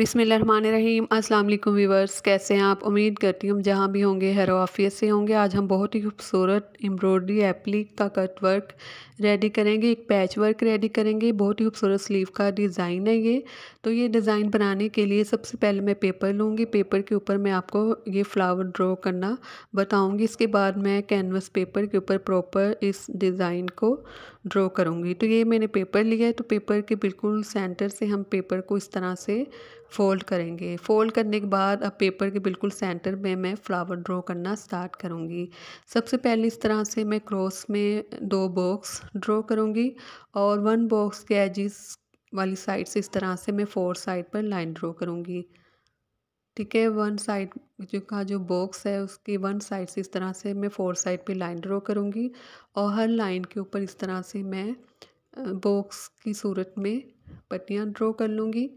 अस्सलाम अल्लाम वीवर्स कैसे हैं आप उम्मीद करती हूँ जहाँ भी होंगे ऑफिस से होंगे आज हम बहुत ही खूबसूरत एम्ब्रॉयडरी एप्लिक का कट वर्क रेडी करेंगे एक पैच वर्क रेडी करेंगे बहुत ही खूबसूरत स्लीव का डिज़ाइन है ये तो ये डिज़ाइन बनाने के लिए सबसे पहले मैं पेपर लूँगी पेपर के ऊपर मैं आपको ये फ्लावर ड्रॉ करना बताऊँगी इसके बाद मैं कैनवस पेपर के ऊपर प्रॉपर इस डिज़ाइन को ड्रॉ करूँगी तो ये मैंने पेपर लिया है तो पेपर के बिल्कुल सेंटर से हम पेपर को इस तरह से फ़ोल्ड करेंगे फ़ोल्ड करने के बाद अब पेपर के बिल्कुल सेंटर में मैं फ़्लावर ड्रॉ करना स्टार्ट करूँगी सबसे पहले इस तरह से मैं क्रॉस में दो बॉक्स ड्रॉ करूँगी और वन बॉक्स के एजिस वाली साइड से इस तरह से मैं फोर साइड पर लाइन ड्रॉ करूँगी ठीक है वन साइड जो का जो बॉक्स है उसकी वन साइड से इस तरह से मैं फोर साइड पर लाइन ड्रॉ करूँगी और हर लाइन के ऊपर इस तरह से मैं बॉक्स की सूरत में पट्टियाँ ड्रॉ कर लूँगी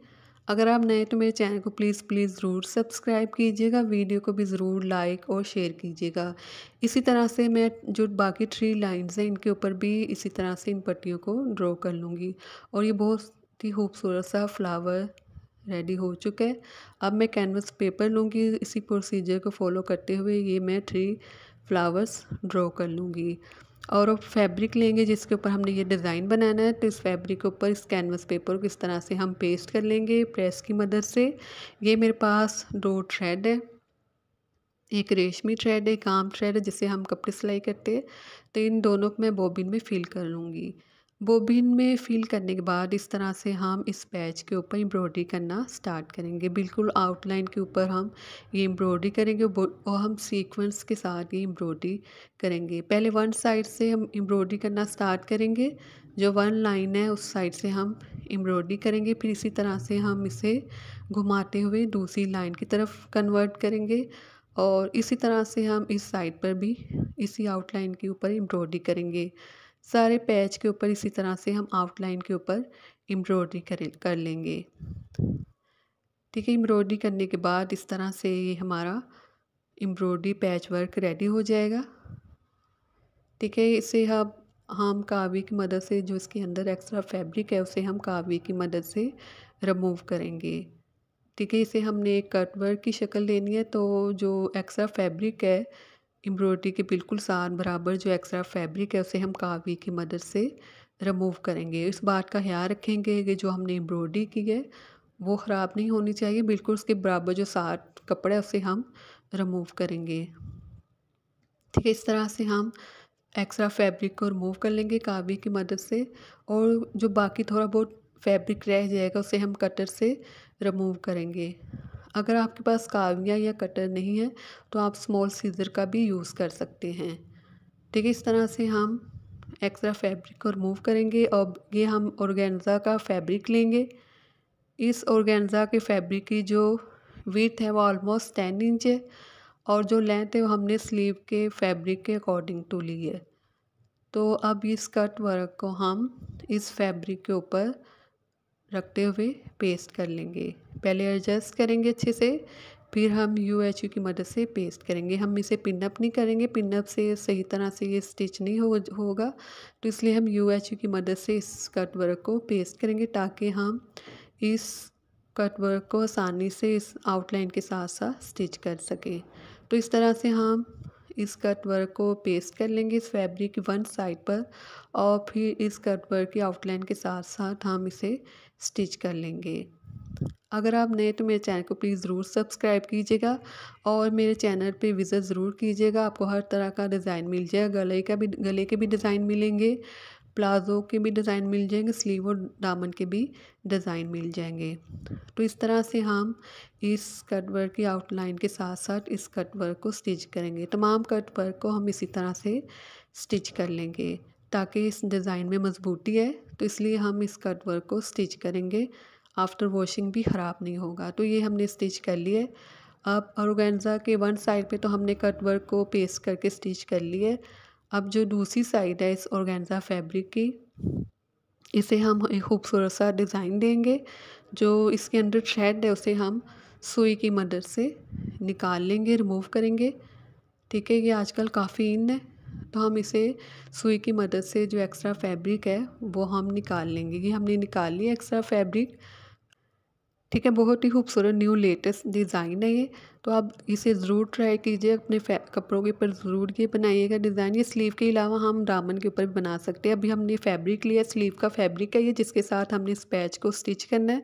अगर आप नए तो मेरे चैनल को प्लीज़ प्लीज़ ज़रूर सब्सक्राइब कीजिएगा वीडियो को भी ज़रूर लाइक और शेयर कीजिएगा इसी तरह से मैं जो बाकी थ्री लाइंस हैं इनके ऊपर भी इसी तरह से इन पट्टियों को ड्रॉ कर लूँगी और ये बहुत ही खूबसूरत सा फ्लावर रेडी हो चुका है अब मैं कैनवस पेपर लूँगी इसी प्रोसीजर को फॉलो करते हुए ये मैं थ्री फ्लावर्स ड्रॉ कर लूँगी और अब फैब्रिक लेंगे जिसके ऊपर हमने ये डिज़ाइन बनाना है तो इस फैब्रिक के ऊपर इस कैनवस पेपर को इस तरह से हम पेस्ट कर लेंगे प्रेस की मदद से ये मेरे पास दो थ्रेड है एक रेशमी थ्रेड है एक आम थ्रेड है जिसे हम कपड़े सिलाई करते हैं तो इन दोनों को मैं बॉबिन में फ़िल कर लूँगी बोबिन में फिल करने के बाद इस तरह से हम इस पैच के ऊपर एम्ब्रॉयडरी करना स्टार्ट करेंगे बिल्कुल आउटलाइन के ऊपर हम ये एम्ब्रॉयडरी करेंगे और हम सीक्वेंस के साथ ये एम्ब्रॉयडरी करेंगे पहले वन साइड से हम एम्ब्रॉयडरी करना स्टार्ट करेंगे जो वन लाइन है उस साइड से हम एम्ब्रॉयडरी करेंगे फिर इसी तरह से हम इसे घुमाते हुए दूसरी लाइन की तरफ कन्वर्ट करेंगे और इसी तरह से हम इस साइड पर भी इसी आउटलाइन के ऊपर एम्ब्रॉयडरी करेंगे सारे पैच के ऊपर इसी तरह से हम आउटलाइन के ऊपर एम्ब्रॉयडरी कर कर लेंगे ठीक है एम्ब्रॉयडरी करने के बाद इस तरह से ये हमारा एम्ब्रॉयडरी पैच वर्क रेडी हो जाएगा ठीक है इसे हम हम कावी की मदद से जो इसके अंदर एक्स्ट्रा फैब्रिक है उसे हम कावी की मदद से रिमूव करेंगे ठीक है इसे हमने कट वर्क की शक्ल देनी है तो जो एक्स्ट्रा फैब्रिक है एम्ब्रॉयडरी के बिल्कुल साथ बराबर जो एक्स्ट्रा फैब्रिक है उसे हम कावी की मदद से रिमूव करेंगे इस बात का ख्याल रखेंगे कि जो हमने एम्ब्रॉयडरी की है वो ख़राब नहीं होनी चाहिए बिल्कुल उसके बराबर जो साथ कपड़ा है उसे हम रिमूव करेंगे ठीक है इस तरह से हम एक्स्ट्रा फैब्रिक को रिमूव कर लेंगे कावी की मदद से और जो बाकी थोड़ा बहुत फैब्रिक रह जाएगा उसे हम कटर से रिमूव करेंगे अगर आपके पास काविया या कटर नहीं है तो आप स्मॉल सीज़र का भी यूज़ कर सकते हैं ठीक है इस तरह से हम एक्स्ट्रा फैब्रिक को रिमूव करेंगे और ये हम ऑर्गेन्ज़ा का फैब्रिक लेंगे इस ऑर्गेन्ज़ा के फैब्रिक की जो विथ है वो ऑलमोस्ट टेन इंच है और जो लेंथ है वो हमने स्लीव के फैब्रिक के अकॉर्डिंग टू ली है तो अब इस कट वर्क को हम इस फैब्रिक के ऊपर रखते हुए पेस्ट कर लेंगे पहले एडजस्ट करेंगे अच्छे से फिर हम यू एच यू की मदद से पेस्ट करेंगे हम इसे पिनअप नहीं करेंगे पिनअप से सही तरह से ये स्टिच नहीं हो होगा तो इसलिए हम यू एच यू की मदद से इस कट वर्क को पेस्ट करेंगे ताकि हम इस कट वर्क को आसानी से इस आउटलाइन के साथ साथ स्टिच कर सकें तो इस तरह से हम इस कट वर्क को पेस्ट कर लेंगे इस फैब्रिक वन साइड पर और फिर इस कट वर्क की आउटलाइन के साथ साथ हम इसे स्टिच कर लेंगे अगर आप नए तो मेरे चैनल को प्लीज़ ज़रूर सब्सक्राइब कीजिएगा और मेरे चैनल पे विज़िट ज़रूर कीजिएगा आपको हर तरह का डिज़ाइन मिल जाएगा गले का भी गले के भी डिज़ाइन मिलेंगे प्लाज़ो के भी डिज़ाइन मिल जाएंगे स्लीव और दामन के भी डिज़ाइन मिल जाएंगे तो इस तरह से हम इस कट वर्क की आउटलाइन के साथ साथ इस कट वर्क को स्टिच करेंगे तमाम कट वर्क को हम इसी तरह से स्टिच कर लेंगे ताकि इस डिज़ाइन में मजबूती है तो इसलिए हम इस कट वर्क को स्टिच करेंगे आफ्टर वॉशिंग भी ख़राब नहीं होगा तो ये हमने स्टिच कर लिए अब औरगैनजा के वन साइड पे तो हमने कट वर्क को पेस्ट करके स्टिच कर लिए अब जो दूसरी साइड है इस ऑर्गेन्जा फैब्रिक की इसे हम एक खूबसूरत सा डिज़ाइन देंगे जो इसके अंदर थ्रेड है उसे हम सुई की मदद से निकाल लेंगे रिमूव करेंगे ठीक है ये आजकल काफ़ी इन है तो हम इसे सुई की मदद से जो एक्स्ट्रा फैब्रिक है वो हम निकाल लेंगे ये हमने निकाल लिया एक्स्ट्रा फैब्रिक ठीक है बहुत ही खूबसूरत न्यू लेटेस्ट डिज़ाइन है ये तो आप इसे ज़रूर ट्राई कीजिए अपने कपड़ों के ऊपर ज़रूर ये बनाइएगा डिज़ाइन ये स्लीव के अलावा हम दामन के ऊपर बना सकते हैं अभी हमने फैब्रिक लिया स्लीव का फैब्रिक है ये जिसके साथ हमने इस पैच को स्टिच करना है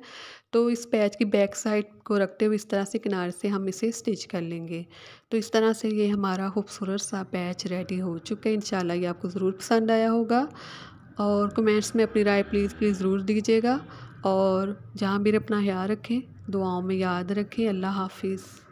तो इस पैच की बैक साइड को रखते हुए इस तरह से किनारे से हम इसे स्टिच कर लेंगे तो इस तरह से ये हमारा खूबसूरत सा पैच रेडी हो चुका है इन ये आपको ज़रूर पसंद आया होगा और कमेंट्स में अपनी राय प्लीज़ प्लीज़ ज़रूर दीजिएगा और जहाँ भी अपना ख्याल रखें दुआओं में याद रखें अल्लाह हाफ़िज़